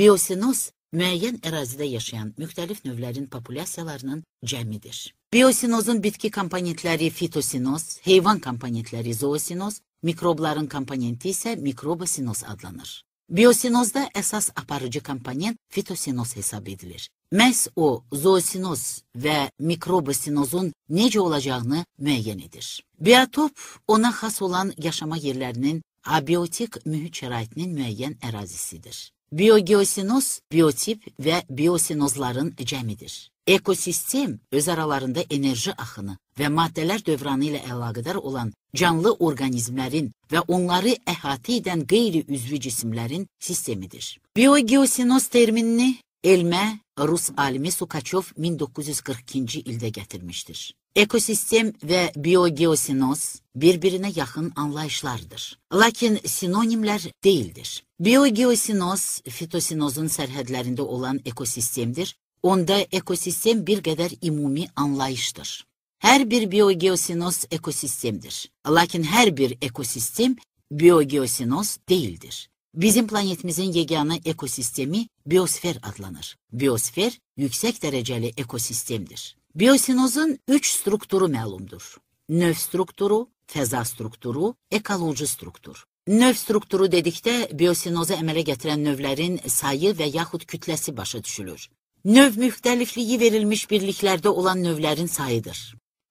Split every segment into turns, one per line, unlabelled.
Biosinoz müəyyən ərazidə yaşayan müxtəlif növlərin populyasiyalarının cəmidir. Biosinozun bitki komponentləri fitosinoz, heyvan komponentləri zoosinoz, mikrobların komponenti isə mikrobosinoz adlanır. Biosinozda əsas aparıcı komponent fitosinoz hesab edilir. Məhz o, zoosinoz və mikrobosinozun necə olacağını müəyyən edir. Biotop ona xas olan yaşama yerlərinin abiotik mühit şəraitinin müəyyən ərazisidir. Biogeosinoz biotip və biosinozların cəmidir. Ekosistem öz aralarında enerji axını və maddələr dövranı ilə əlaqədar olan canlı orqanizmlərin və onları əhatə edən qeyri-üzvü cisimlərin sistemidir. Biogeosinoz terminini elmə rus alimi Sukaçov 1942-ci ildə gətirmişdir. Ekosistem ve biyogeosinoz birbirine yakın anlayışlardır. Lakin sinonimler değildir. Biyogeosinoz, fitosinozun serhədlərində olan ekosistemdir. Onda ekosistem bir qədər ümumi anlayıştır. Her bir biyogeosinoz ekosistemdir. Lakin her bir ekosistem biyogeosinoz değildir. Bizim planetimizin yegane ekosistemi biosfer adlanır. Biosfer yüksek dereceli ekosistemdir. Biosinozun üç strukturu məlumdur. Növ strukturu, fəza strukturu, ekoloji struktur. Növ strukturu dedikdə biosinozu əmələ gətirən növlərin sayı və yaxud kütləsi başa düşülür. Növ müxtəlifliyi verilmiş birliklərdə olan növlərin sayıdır.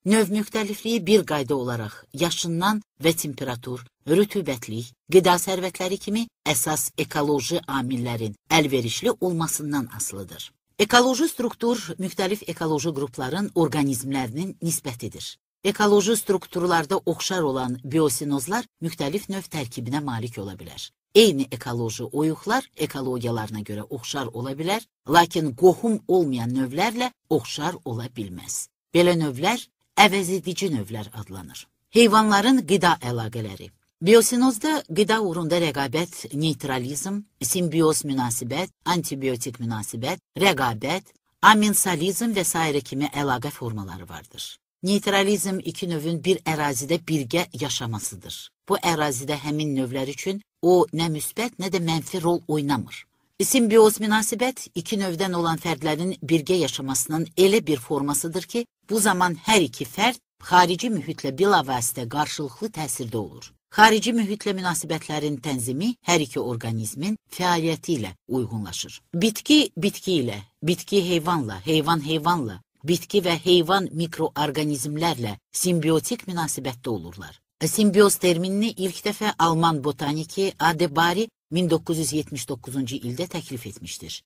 Növ müxtəlifliyi bir qayda olaraq yaşından və temperatur, rütubətlik, qida sərvətləri kimi əsas ekoloji amillərin əlverişli olmasından asılıdır. Ekoloji struktur müxtəlif ekoloji qrupların orqanizmlərinin nisbətidir. Ekoloji strukturlarda oxşar olan biosinozlar müxtəlif növ tərkibinə malik ola bilər. Eyni ekoloji oyuqlar ekologiyalarına görə oxşar ola bilər, lakin qohum olmayan növlərlə oxşar ola bilməz. Belə növlər əvəzedici növlər adlanır. Heyvanların qida əlaqələri Biosinozda qida uğrunda rəqabət, neytralizm, simbiyoz münasibət, antibiotik münasibət, rəqabət, amensalizm və s. kimi əlaqə formaları vardır. Neytralizm iki növün bir ərazidə birgə yaşamasıdır. Bu ərazidə həmin növlər üçün o nə müsbət, nə də mənfi rol oynamır. Simbiyoz münasibət iki növdən olan fərdlərin birgə yaşamasının elə bir formasıdır ki, bu zaman hər iki fərd xarici mühitlə bilavasitə qarşılıqlı təsirdə olur. Xarici mühitlə münasibətlərin tənzimi hər iki orqanizmin fəaliyyəti ilə uyğunlaşır. Bitki bitki ilə, bitki heyvanla, heyvan heyvanla, bitki və heyvan mikroorqanizmlərlə simbiotik münasibətdə olurlar. Simbioz terminini ilk dəfə Alman botaniki Adebari 1979-cu ildə təklif etmişdir.